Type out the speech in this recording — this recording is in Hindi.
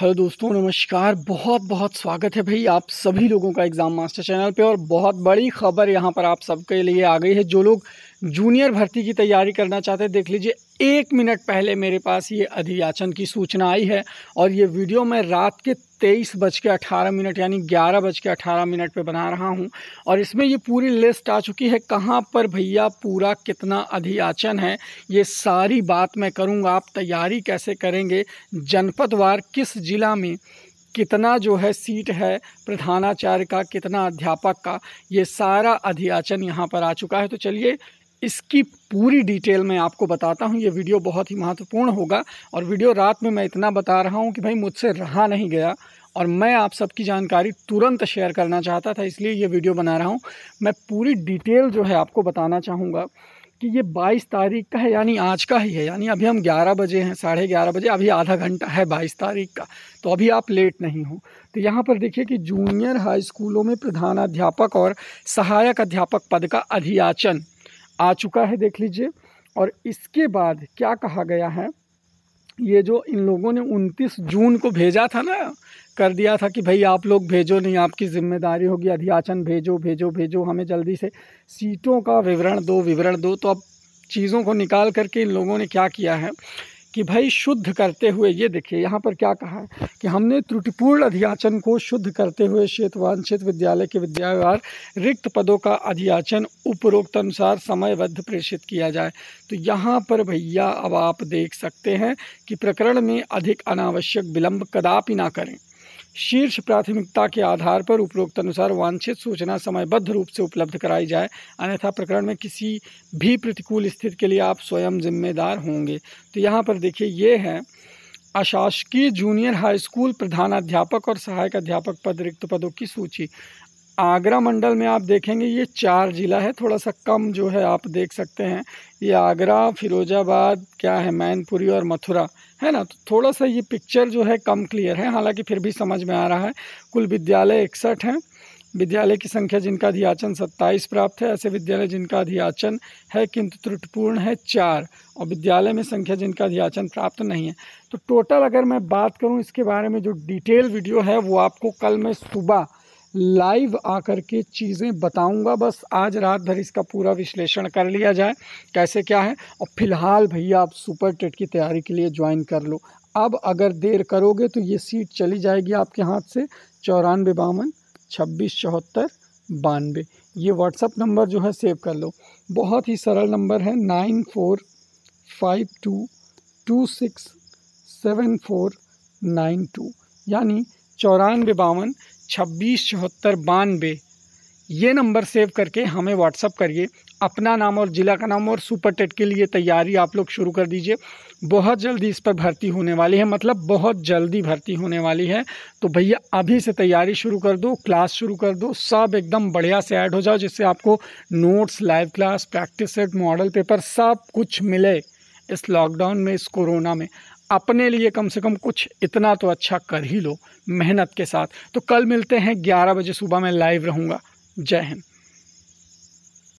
हेलो दोस्तों नमस्कार बहुत बहुत स्वागत है भाई आप सभी लोगों का एग्ज़ाम मास्टर चैनल पे और बहुत बड़ी खबर यहाँ पर आप सबके लिए आ गई है जो लोग जूनियर भर्ती की तैयारी करना चाहते हैं देख लीजिए एक मिनट पहले मेरे पास ये अधियाचन की सूचना आई है और ये वीडियो मैं रात के तेईस बज के अठारह मिनट यानी ग्यारह बज के अठारह मिनट पे बना रहा हूँ और इसमें ये पूरी लिस्ट आ चुकी है कहाँ पर भैया पूरा कितना अधियाचन है ये सारी बात मैं करूँगा आप तैयारी कैसे करेंगे जनपदवार किस जिला में कितना जो है सीट है प्रधानाचार्य का कितना अध्यापक का ये सारा अधियाचन यहाँ पर आ चुका है तो चलिए इसकी पूरी डिटेल मैं आपको बताता हूँ ये वीडियो बहुत ही महत्वपूर्ण होगा और वीडियो रात में मैं इतना बता रहा हूँ कि भाई मुझसे रहा नहीं गया और मैं आप सबकी जानकारी तुरंत शेयर करना चाहता था इसलिए ये वीडियो बना रहा हूँ मैं पूरी डिटेल जो है आपको बताना चाहूँगा कि ये 22 तारीख का है यानी आज का ही है यानी अभी हम 11 बजे हैं साढ़े ग्यारह बजे अभी आधा घंटा है 22 तारीख का तो अभी आप लेट नहीं हो तो यहाँ पर देखिए कि जूनियर हाई स्कूलों में प्रधानाध्यापक और सहायक अध्यापक पद का अधियाचन आ चुका है देख लीजिए और इसके बाद क्या कहा गया है ये जो इन लोगों ने 29 जून को भेजा था ना कर दिया था कि भाई आप लोग भेजो नहीं आपकी जिम्मेदारी होगी अधियाचन भेजो भेजो भेजो हमें जल्दी से सीटों का विवरण दो विवरण दो तो अब चीज़ों को निकाल करके इन लोगों ने क्या किया है कि भाई शुद्ध करते हुए ये देखिए यहाँ पर क्या कहा है कि हमने त्रुटिपूर्ण अधियाचन को शुद्ध करते हुए क्षेत्र विद्यालय के विद्यावार रिक्त पदों का अधियाचन उपरोक्त अनुसार समयबद्ध प्रेषित किया जाए तो यहाँ पर भैया अब आप देख सकते हैं कि प्रकरण में अधिक अनावश्यक विलंब कदापि ना करें शीर्ष प्राथमिकता के आधार पर उपरोक्त अनुसार वांछित सूचना समयबद्ध रूप से उपलब्ध कराई जाए अन्यथा प्रकरण में किसी भी प्रतिकूल स्थिति के लिए आप स्वयं जिम्मेदार होंगे तो यहाँ पर देखिए ये है अशासकीय जूनियर हाई स्कूल प्रधानाध्यापक और सहायक अध्यापक पद रिक्त पदों की सूची आगरा मंडल में आप देखेंगे ये चार ज़िला है थोड़ा सा कम जो है आप देख सकते हैं ये आगरा फिरोजाबाद क्या है मैनपुरी और मथुरा है ना तो थोड़ा सा ये पिक्चर जो है कम क्लियर है हालांकि फिर भी समझ में आ रहा है कुल विद्यालय इकसठ हैं विद्यालय की संख्या जिनका अधियाचन सत्ताईस प्राप्त है ऐसे विद्यालय जिनका अधियाचन है किंतु त्रुटिपूर्ण है चार और विद्यालय में संख्या जिनका अधियाचन प्राप्त नहीं है तो टोटल अगर मैं बात करूं इसके बारे में जो डिटेल वीडियो है वो आपको कल मैं सुबह लाइव आकर के चीज़ें बताऊंगा बस आज रात भर इसका पूरा विश्लेषण कर लिया जाए कैसे क्या है और फिलहाल भैया आप सुपर टेट की तैयारी के लिए ज्वाइन कर लो अब अगर देर करोगे तो ये सीट चली जाएगी आपके हाथ से चौरानवे बावन छब्बीस चौहत्तर बानवे ये व्हाट्सअप नंबर जो है सेव कर लो बहुत ही सरल नंबर है nine four five two two six seven four nine two यानी चौरानवे बावन छब्बीस चौहत्तर बानवे ये नंबर सेव करके हमें व्हाट्सअप करिए अपना नाम और ज़िला का नाम और सुपर टेट के लिए तैयारी आप लोग शुरू कर दीजिए बहुत जल्दी इस पर भर्ती होने वाली है मतलब बहुत जल्दी भर्ती होने वाली है तो भैया अभी से तैयारी शुरू कर दो क्लास शुरू कर दो सब एकदम बढ़िया से ऐड हो जाओ जिससे आपको notes live class practice set model paper सब कुछ मिले इस लॉकडाउन में इस कोरोना में अपने लिए कम से कम कुछ इतना तो अच्छा कर ही लो मेहनत के साथ तो कल मिलते हैं ग्यारह बजे सुबह मैं लाइव रहूँगा जय हिंद